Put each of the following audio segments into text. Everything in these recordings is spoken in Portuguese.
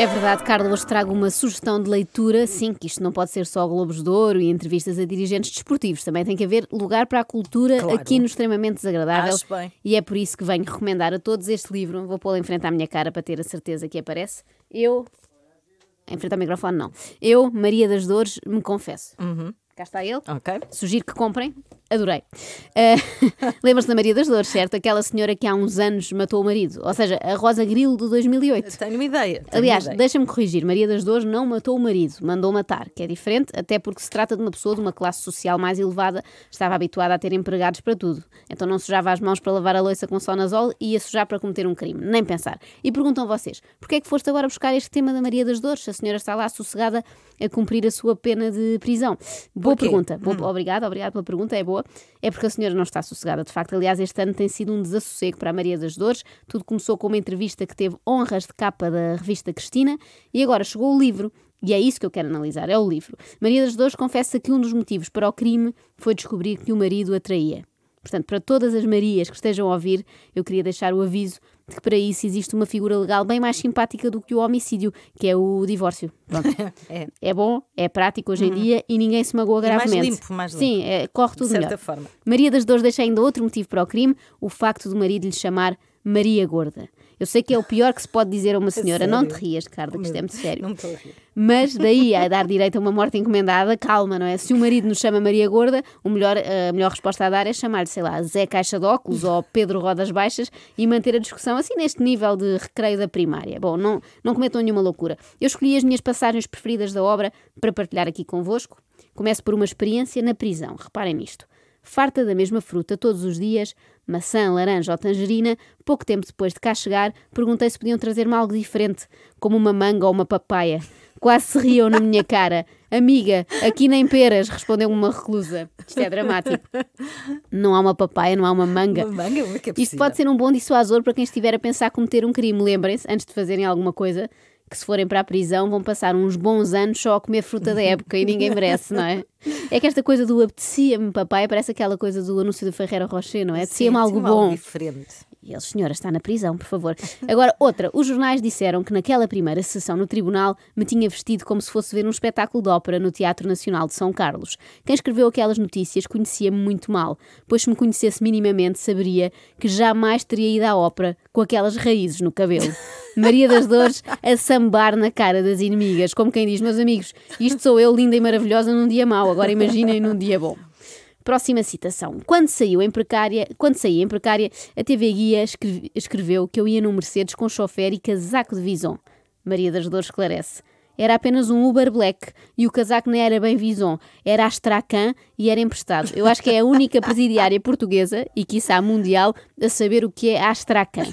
É verdade, Carlos, trago uma sugestão de leitura, sim, que isto não pode ser só Globos de Ouro e entrevistas a dirigentes desportivos, também tem que haver lugar para a cultura claro. aqui no extremamente desagradável. Acho bem. E é por isso que venho recomendar a todos este livro. Vou pô-lo em frente à minha cara para ter a certeza que aparece. Eu, em frente ao microfone, não. Eu, Maria das Dores, me confesso. Uhum. Cá está ele. Ok. Sugiro que comprem, Adorei. Uh, Lembra-se da Maria das Dores, certo? Aquela senhora que há uns anos matou o marido. Ou seja, a Rosa Grilo de 2008. Tenho uma ideia. Tenho Aliás, deixa-me corrigir. Maria das Dores não matou o marido, mandou matar, que é diferente, até porque se trata de uma pessoa de uma classe social mais elevada, estava habituada a ter empregados para tudo. Então não sujava as mãos para lavar a louça com sonazol e ia sujar para cometer um crime. Nem pensar. E perguntam vocês, porquê é que foste agora buscar este tema da Maria das Dores? A senhora está lá sossegada a cumprir a sua pena de prisão. Boa pergunta. hum. Obrigada, obrigada pela pergunta. É boa Lisboa, é porque a senhora não está sossegada. De facto, aliás, este ano tem sido um desassossego para a Maria das Dores. Tudo começou com uma entrevista que teve honras de capa da revista Cristina e agora chegou o livro. E é isso que eu quero analisar, é o livro. Maria das Dores confessa que um dos motivos para o crime foi descobrir que o marido a traía. Portanto, para todas as Marias que estejam a ouvir, eu queria deixar o aviso de que para isso existe uma figura legal bem mais simpática do que o homicídio, que é o divórcio. é. é. bom, é prático hoje em uhum. dia e ninguém se magoa gravemente. É mais limpo, mais limpo. Sim, é, corre tudo de certa melhor. forma. Maria das Dores deixa ainda outro motivo para o crime, o facto do marido lhe chamar Maria Gorda. Eu sei que é o pior que se pode dizer a uma senhora. não te rias, Ricardo, que isto é muito sério. Não estou a rir. Mas daí a dar direito a uma morte encomendada, calma, não é? Se o marido nos chama Maria Gorda, o melhor, a melhor resposta a dar é chamar-lhe, sei lá, Zé Caixa de Óculos ou Pedro Rodas Baixas e manter a discussão assim neste nível de recreio da primária. Bom, não, não cometam nenhuma loucura. Eu escolhi as minhas passagens preferidas da obra para partilhar aqui convosco. Começo por uma experiência na prisão. Reparem nisto farta da mesma fruta todos os dias, maçã, laranja ou tangerina, pouco tempo depois de cá chegar, perguntei se podiam trazer-me algo diferente, como uma manga ou uma papaya. Quase se riam na minha cara. Amiga, aqui nem peras, respondeu uma reclusa. Isto é dramático. Não há uma papaya, não há uma manga. Uma manga, é, é Isto pode ser um bom dissuasor para quem estiver a pensar cometer um crime, lembrem-se, antes de fazerem alguma coisa, que se forem para a prisão vão passar uns bons anos só a comer fruta da época e ninguém merece, não é? É que esta coisa do apetecia-me, papai, parece aquela coisa do anúncio do Ferreira Rocher, não é? Apetecia-me algo bom. Diferente. E ele, senhora, está na prisão, por favor. Agora, outra. Os jornais disseram que naquela primeira sessão no tribunal me tinha vestido como se fosse ver um espetáculo de ópera no Teatro Nacional de São Carlos. Quem escreveu aquelas notícias conhecia-me muito mal, pois se me conhecesse minimamente saberia que jamais teria ido à ópera com aquelas raízes no cabelo. Maria das Dores a sambar na cara das inimigas, como quem diz, meus amigos, isto sou eu linda e maravilhosa num dia mau, agora imaginem num dia bom. Próxima citação. Quando saiu em precária, quando saí em precária, a TV Guia escreve, escreveu que eu ia num Mercedes com chofer e casaco de Vison. Maria das Dores esclarece. Era apenas um Uber Black e o casaco não era bem Vison, era Astracan e era emprestado. Eu acho que é a única presidiária portuguesa e quiçá mundial a saber o que é Astracan.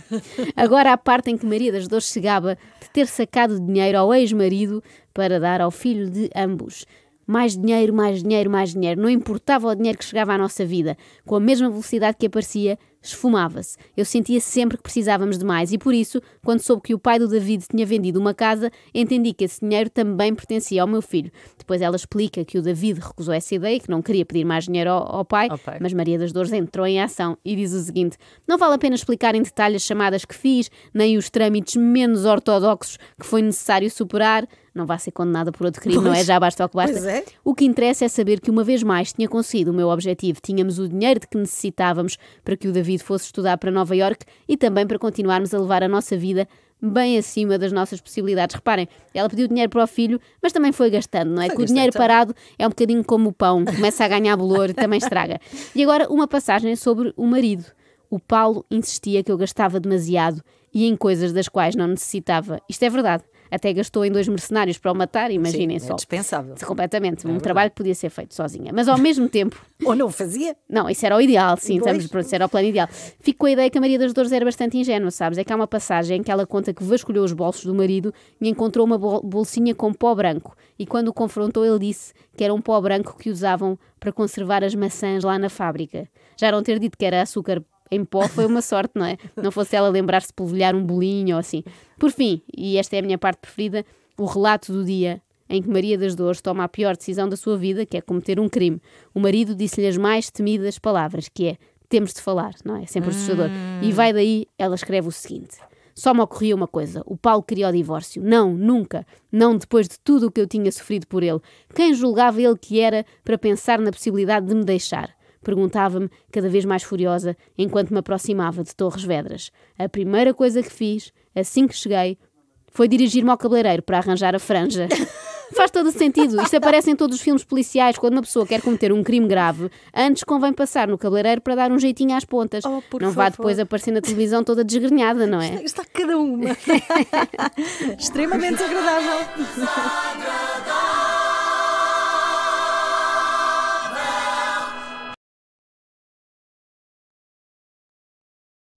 Agora a parte em que Maria das Dores chegava de ter sacado dinheiro ao ex-marido para dar ao filho de ambos mais dinheiro, mais dinheiro, mais dinheiro. Não importava o dinheiro que chegava à nossa vida. Com a mesma velocidade que aparecia, esfumava-se. Eu sentia sempre que precisávamos de mais e por isso, quando soube que o pai do David tinha vendido uma casa, entendi que esse dinheiro também pertencia ao meu filho. Depois ela explica que o David recusou essa ideia e que não queria pedir mais dinheiro ao, ao pai, okay. mas Maria das Dores entrou em ação e diz o seguinte: Não vale a pena explicar em detalhe as chamadas que fiz, nem os trâmites menos ortodoxos que foi necessário superar não vá ser condenada por outro crime, pois, não é? Já basta o que basta. É. O que interessa é saber que uma vez mais tinha conseguido o meu objetivo. Tínhamos o dinheiro de que necessitávamos para que o David fosse estudar para Nova York e também para continuarmos a levar a nossa vida bem acima das nossas possibilidades. Reparem, ela pediu dinheiro para o filho, mas também foi gastando, não é? que o dinheiro parado é um bocadinho como o pão, começa a ganhar bolor e também estraga. E agora uma passagem sobre o marido. O Paulo insistia que eu gastava demasiado e em coisas das quais não necessitava. Isto é verdade. Até gastou em dois mercenários para o matar, imaginem Sim, só. É dispensável. Completamente. É um verdade. trabalho que podia ser feito sozinha. Mas ao mesmo tempo. Ou não fazia? Não, isso era o ideal, sim, pois. estamos pronto, isso era o plano ideal. Fico com a ideia que a Maria das Dores era bastante ingênua, sabes? É que há uma passagem em que ela conta que vasculhou os bolsos do marido e encontrou uma bolsinha com pó branco. E quando o confrontou, ele disse que era um pó branco que usavam para conservar as maçãs lá na fábrica. Já não ter dito que era açúcar em pó foi uma sorte, não é? Não fosse ela lembrar-se de polvilhar um bolinho ou assim. Por fim, e esta é a minha parte preferida, o relato do dia em que Maria das Dores toma a pior decisão da sua vida, que é cometer um crime. O marido disse-lhe as mais temidas palavras, que é temos de falar, não é? Sempre é sempre assustador. E vai daí, ela escreve o seguinte. Só me ocorria uma coisa: o Paulo queria o divórcio. Não, nunca. Não depois de tudo o que eu tinha sofrido por ele. Quem julgava ele que era para pensar na possibilidade de me deixar? Perguntava-me, cada vez mais furiosa, enquanto me aproximava de Torres Vedras. A primeira coisa que fiz, assim que cheguei, foi dirigir-me ao cabeleireiro para arranjar a franja. Faz todo o sentido. Isto aparece em todos os filmes policiais. Quando uma pessoa quer cometer um crime grave, antes convém passar no cabeleireiro para dar um jeitinho às pontas. Oh, não favor. vá depois aparecer na televisão toda desgrenhada, não é? Está, está cada uma. Extremamente agradável.